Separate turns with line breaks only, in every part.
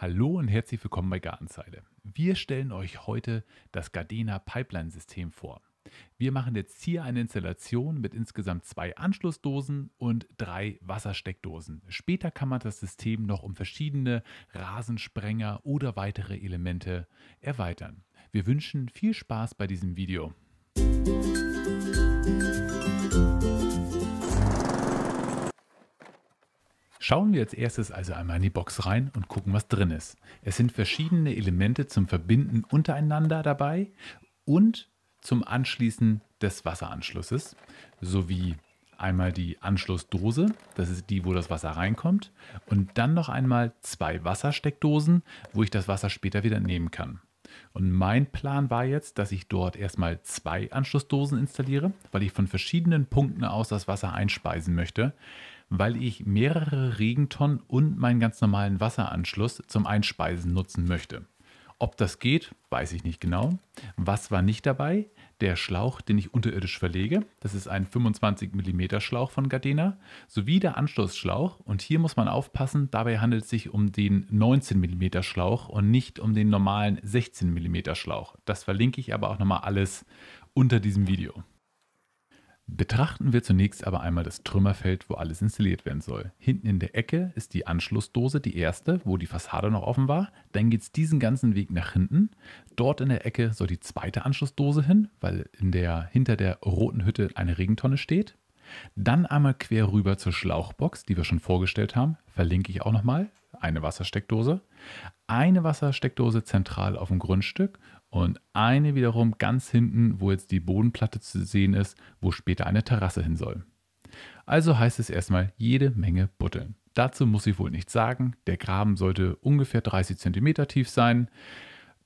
Hallo und herzlich willkommen bei Gartenzeile. Wir stellen euch heute das Gardena Pipeline System vor. Wir machen jetzt hier eine Installation mit insgesamt zwei Anschlussdosen und drei Wassersteckdosen. Später kann man das System noch um verschiedene Rasensprenger oder weitere Elemente erweitern. Wir wünschen viel Spaß bei diesem Video. Musik Schauen wir als erstes also einmal in die Box rein und gucken, was drin ist. Es sind verschiedene Elemente zum Verbinden untereinander dabei und zum Anschließen des Wasseranschlusses sowie einmal die Anschlussdose, das ist die, wo das Wasser reinkommt, und dann noch einmal zwei Wassersteckdosen, wo ich das Wasser später wieder nehmen kann. Und mein Plan war jetzt, dass ich dort erstmal zwei Anschlussdosen installiere, weil ich von verschiedenen Punkten aus das Wasser einspeisen möchte weil ich mehrere Regentonnen und meinen ganz normalen Wasseranschluss zum Einspeisen nutzen möchte. Ob das geht, weiß ich nicht genau. Was war nicht dabei? Der Schlauch, den ich unterirdisch verlege, das ist ein 25 mm Schlauch von Gardena, sowie der Anschlussschlauch. Und hier muss man aufpassen, dabei handelt es sich um den 19 mm Schlauch und nicht um den normalen 16 mm Schlauch. Das verlinke ich aber auch nochmal alles unter diesem Video. Betrachten wir zunächst aber einmal das Trümmerfeld, wo alles installiert werden soll. Hinten in der Ecke ist die Anschlussdose, die erste, wo die Fassade noch offen war. Dann geht es diesen ganzen Weg nach hinten. Dort in der Ecke soll die zweite Anschlussdose hin, weil in der, hinter der roten Hütte eine Regentonne steht. Dann einmal quer rüber zur Schlauchbox, die wir schon vorgestellt haben. Verlinke ich auch nochmal. Eine Wassersteckdose. Eine Wassersteckdose zentral auf dem Grundstück und eine wiederum ganz hinten, wo jetzt die Bodenplatte zu sehen ist, wo später eine Terrasse hin soll. Also heißt es erstmal jede Menge Butteln. Dazu muss ich wohl nichts sagen, der Graben sollte ungefähr 30 cm tief sein.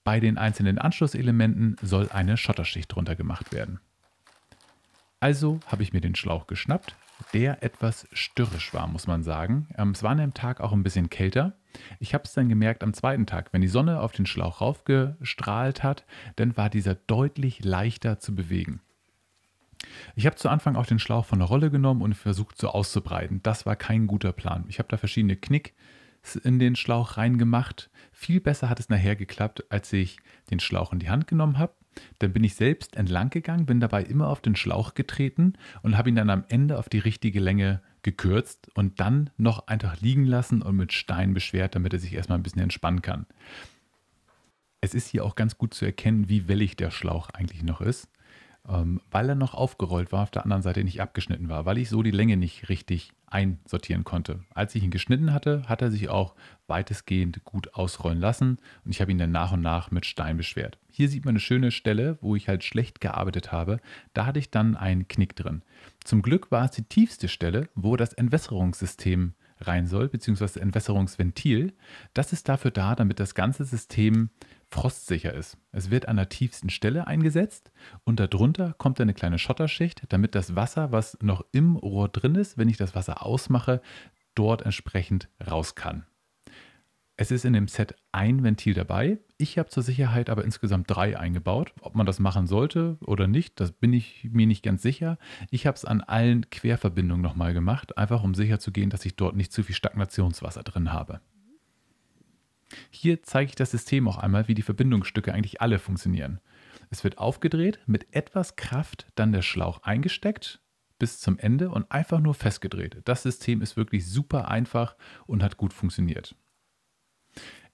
Bei den einzelnen Anschlusselementen soll eine Schotterschicht drunter gemacht werden. Also habe ich mir den Schlauch geschnappt, der etwas stürrisch war, muss man sagen. Ähm, es war an dem Tag auch ein bisschen kälter. Ich habe es dann gemerkt am zweiten Tag, wenn die Sonne auf den Schlauch raufgestrahlt hat, dann war dieser deutlich leichter zu bewegen. Ich habe zu Anfang auch den Schlauch von der Rolle genommen und versucht so auszubreiten. Das war kein guter Plan. Ich habe da verschiedene Knick in den Schlauch reingemacht. Viel besser hat es nachher geklappt, als ich den Schlauch in die Hand genommen habe dann bin ich selbst entlang gegangen, bin dabei immer auf den Schlauch getreten und habe ihn dann am Ende auf die richtige Länge gekürzt und dann noch einfach liegen lassen und mit Stein beschwert, damit er sich erstmal ein bisschen entspannen kann. Es ist hier auch ganz gut zu erkennen, wie wellig der Schlauch eigentlich noch ist ähm, weil er noch aufgerollt war, auf der anderen Seite nicht abgeschnitten war, weil ich so die Länge nicht richtig einsortieren konnte. Als ich ihn geschnitten hatte, hat er sich auch weitestgehend gut ausrollen lassen und ich habe ihn dann nach und nach mit Stein beschwert. Hier sieht man eine schöne Stelle, wo ich halt schlecht gearbeitet habe. Da hatte ich dann einen Knick drin. Zum Glück war es die tiefste Stelle, wo das Entwässerungssystem rein soll, beziehungsweise Entwässerungsventil. Das ist dafür da, damit das ganze System frostsicher ist. Es wird an der tiefsten Stelle eingesetzt und darunter kommt eine kleine Schotterschicht, damit das Wasser, was noch im Rohr drin ist, wenn ich das Wasser ausmache, dort entsprechend raus kann. Es ist in dem Set ein Ventil dabei. Ich habe zur Sicherheit aber insgesamt drei eingebaut. Ob man das machen sollte oder nicht, das bin ich mir nicht ganz sicher. Ich habe es an allen Querverbindungen nochmal gemacht, einfach um sicherzugehen, dass ich dort nicht zu viel Stagnationswasser drin habe. Hier zeige ich das System auch einmal, wie die Verbindungsstücke eigentlich alle funktionieren. Es wird aufgedreht, mit etwas Kraft dann der Schlauch eingesteckt bis zum Ende und einfach nur festgedreht. Das System ist wirklich super einfach und hat gut funktioniert.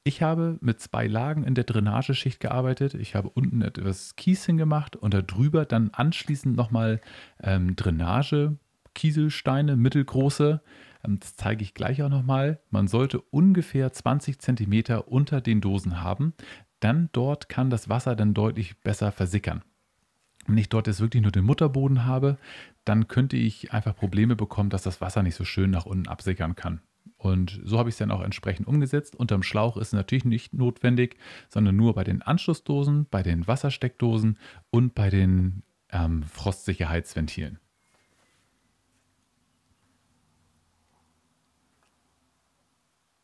Ich habe mit zwei Lagen in der Drainageschicht gearbeitet. Ich habe unten etwas Kies hingemacht und darüber dann anschließend nochmal ähm, Drainage, Kieselsteine, mittelgroße. Ähm, das zeige ich gleich auch nochmal. Man sollte ungefähr 20 cm unter den Dosen haben. Dann dort kann das Wasser dann deutlich besser versickern. Wenn ich dort jetzt wirklich nur den Mutterboden habe, dann könnte ich einfach Probleme bekommen, dass das Wasser nicht so schön nach unten absickern kann. Und so habe ich es dann auch entsprechend umgesetzt. Unterm Schlauch ist es natürlich nicht notwendig, sondern nur bei den Anschlussdosen, bei den Wassersteckdosen und bei den ähm, Frostsicherheitsventilen.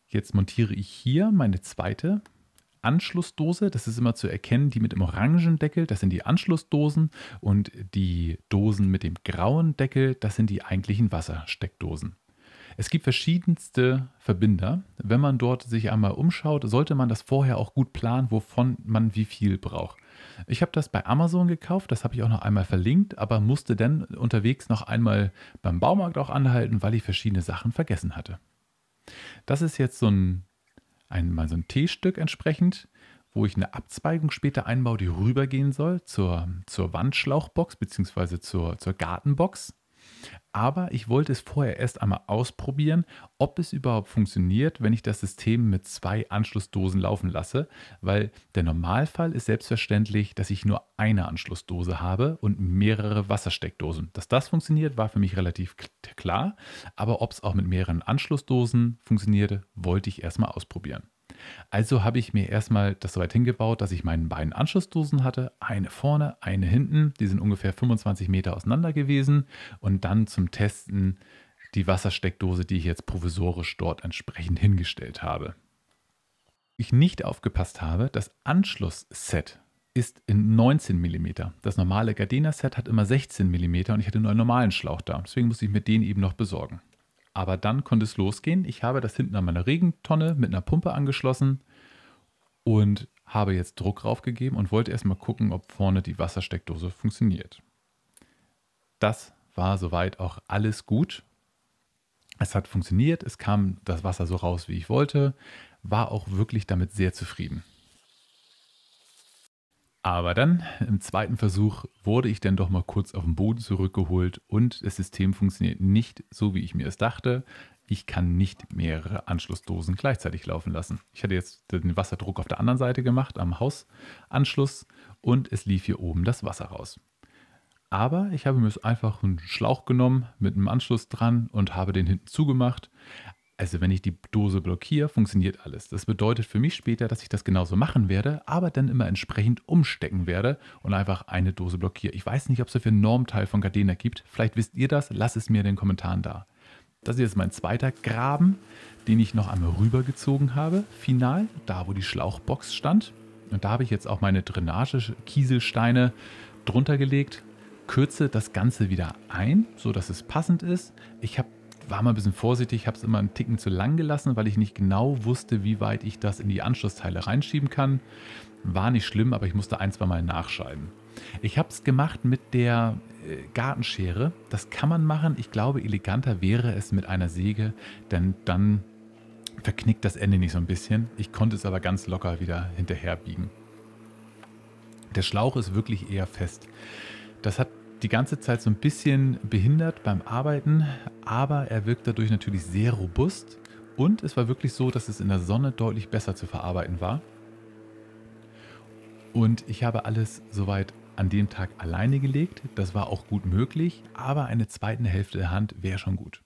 Jetzt montiere ich hier meine zweite Anschlussdose. Das ist immer zu erkennen, die mit dem orangen Deckel, das sind die Anschlussdosen und die Dosen mit dem grauen Deckel, das sind die eigentlichen Wassersteckdosen. Es gibt verschiedenste Verbinder. Wenn man dort sich einmal umschaut, sollte man das vorher auch gut planen, wovon man wie viel braucht. Ich habe das bei Amazon gekauft, das habe ich auch noch einmal verlinkt, aber musste dann unterwegs noch einmal beim Baumarkt auch anhalten, weil ich verschiedene Sachen vergessen hatte. Das ist jetzt so ein, ein, mal so ein T-Stück entsprechend, wo ich eine Abzweigung später einbaue, die rübergehen soll zur, zur Wandschlauchbox bzw. Zur, zur Gartenbox. Aber ich wollte es vorher erst einmal ausprobieren, ob es überhaupt funktioniert, wenn ich das System mit zwei Anschlussdosen laufen lasse, weil der Normalfall ist selbstverständlich, dass ich nur eine Anschlussdose habe und mehrere Wassersteckdosen. Dass das funktioniert, war für mich relativ klar, aber ob es auch mit mehreren Anschlussdosen funktionierte, wollte ich erstmal ausprobieren. Also habe ich mir erstmal das so weit hingebaut, dass ich meinen beiden Anschlussdosen hatte. Eine vorne, eine hinten. Die sind ungefähr 25 Meter auseinander gewesen. Und dann zum Testen die Wassersteckdose, die ich jetzt provisorisch dort entsprechend hingestellt habe. Ich nicht aufgepasst habe, das Anschlussset ist in 19 mm. Das normale Gardena-Set hat immer 16 mm und ich hatte nur einen normalen Schlauch da. Deswegen musste ich mir den eben noch besorgen. Aber dann konnte es losgehen. Ich habe das hinten an meiner Regentonne mit einer Pumpe angeschlossen und habe jetzt Druck draufgegeben und wollte erstmal gucken, ob vorne die Wassersteckdose funktioniert. Das war soweit auch alles gut. Es hat funktioniert, es kam das Wasser so raus, wie ich wollte, war auch wirklich damit sehr zufrieden. Aber dann im zweiten Versuch wurde ich dann doch mal kurz auf den Boden zurückgeholt und das System funktioniert nicht so, wie ich mir es dachte. Ich kann nicht mehrere Anschlussdosen gleichzeitig laufen lassen. Ich hatte jetzt den Wasserdruck auf der anderen Seite gemacht, am Hausanschluss, und es lief hier oben das Wasser raus. Aber ich habe mir einfach einen Schlauch genommen mit einem Anschluss dran und habe den hinten zugemacht. Also wenn ich die Dose blockiere, funktioniert alles. Das bedeutet für mich später, dass ich das genauso machen werde, aber dann immer entsprechend umstecken werde und einfach eine Dose blockiere. Ich weiß nicht, ob es dafür einen Normteil von Gardena gibt. Vielleicht wisst ihr das, lasst es mir in den Kommentaren da. Das ist jetzt mein zweiter Graben, den ich noch einmal rübergezogen habe. Final, da wo die Schlauchbox stand. Und da habe ich jetzt auch meine Drainage-Kieselsteine drunter gelegt, kürze das Ganze wieder ein, sodass es passend ist. Ich habe war mal ein bisschen vorsichtig, habe es immer einen Ticken zu lang gelassen, weil ich nicht genau wusste, wie weit ich das in die Anschlussteile reinschieben kann. War nicht schlimm, aber ich musste ein, zwei Mal nachschalten. Ich habe es gemacht mit der äh, Gartenschere. Das kann man machen. Ich glaube, eleganter wäre es mit einer Säge, denn dann verknickt das Ende nicht so ein bisschen. Ich konnte es aber ganz locker wieder hinterher biegen. Der Schlauch ist wirklich eher fest. Das hat die ganze Zeit so ein bisschen behindert beim Arbeiten, aber er wirkt dadurch natürlich sehr robust und es war wirklich so, dass es in der Sonne deutlich besser zu verarbeiten war. Und ich habe alles soweit an dem Tag alleine gelegt, das war auch gut möglich, aber eine zweite Hälfte der Hand wäre schon gut.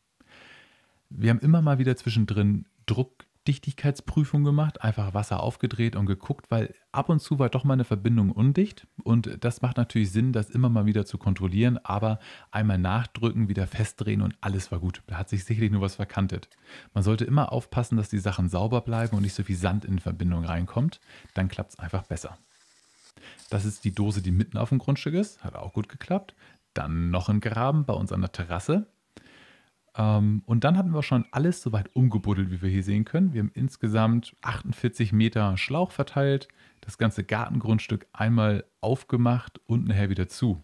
Wir haben immer mal wieder zwischendrin Druck Dichtigkeitsprüfung gemacht, einfach Wasser aufgedreht und geguckt, weil ab und zu war doch mal eine Verbindung undicht und das macht natürlich Sinn, das immer mal wieder zu kontrollieren, aber einmal nachdrücken, wieder festdrehen und alles war gut. Da hat sich sicherlich nur was verkantet. Man sollte immer aufpassen, dass die Sachen sauber bleiben und nicht so viel Sand in Verbindung reinkommt, dann klappt es einfach besser. Das ist die Dose, die mitten auf dem Grundstück ist, hat auch gut geklappt. Dann noch ein Graben bei uns an der Terrasse. Ähm, und dann hatten wir schon alles soweit umgebuddelt, wie wir hier sehen können. Wir haben insgesamt 48 Meter Schlauch verteilt, das ganze Gartengrundstück einmal aufgemacht und nachher wieder zu.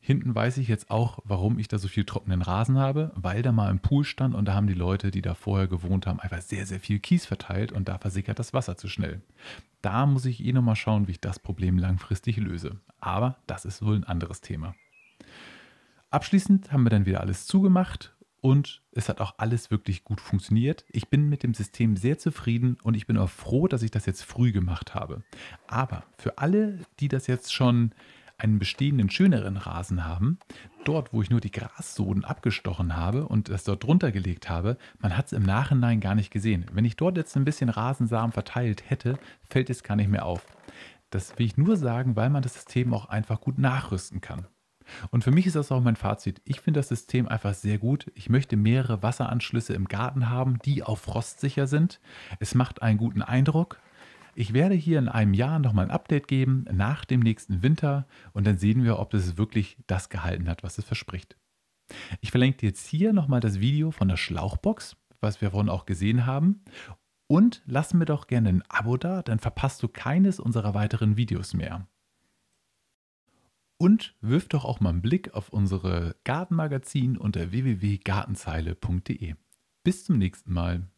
Hinten weiß ich jetzt auch, warum ich da so viel trockenen Rasen habe, weil da mal ein Pool stand und da haben die Leute, die da vorher gewohnt haben, einfach sehr, sehr viel Kies verteilt und da versickert das Wasser zu schnell. Da muss ich eh nochmal schauen, wie ich das Problem langfristig löse. Aber das ist wohl ein anderes Thema. Abschließend haben wir dann wieder alles zugemacht und es hat auch alles wirklich gut funktioniert. Ich bin mit dem System sehr zufrieden und ich bin auch froh, dass ich das jetzt früh gemacht habe. Aber für alle, die das jetzt schon einen bestehenden schöneren Rasen haben, dort, wo ich nur die Grassoden abgestochen habe und das dort drunter gelegt habe, man hat es im Nachhinein gar nicht gesehen. Wenn ich dort jetzt ein bisschen Rasensamen verteilt hätte, fällt es gar nicht mehr auf. Das will ich nur sagen, weil man das System auch einfach gut nachrüsten kann. Und für mich ist das auch mein Fazit. Ich finde das System einfach sehr gut. Ich möchte mehrere Wasseranschlüsse im Garten haben, die auch frostsicher sind. Es macht einen guten Eindruck. Ich werde hier in einem Jahr nochmal ein Update geben nach dem nächsten Winter und dann sehen wir, ob das wirklich das gehalten hat, was es verspricht. Ich verlinke jetzt hier nochmal das Video von der Schlauchbox, was wir vorhin auch gesehen haben. Und lass mir doch gerne ein Abo da, dann verpasst du keines unserer weiteren Videos mehr. Und wirft doch auch mal einen Blick auf unsere Gartenmagazin unter www.gartenzeile.de. Bis zum nächsten Mal.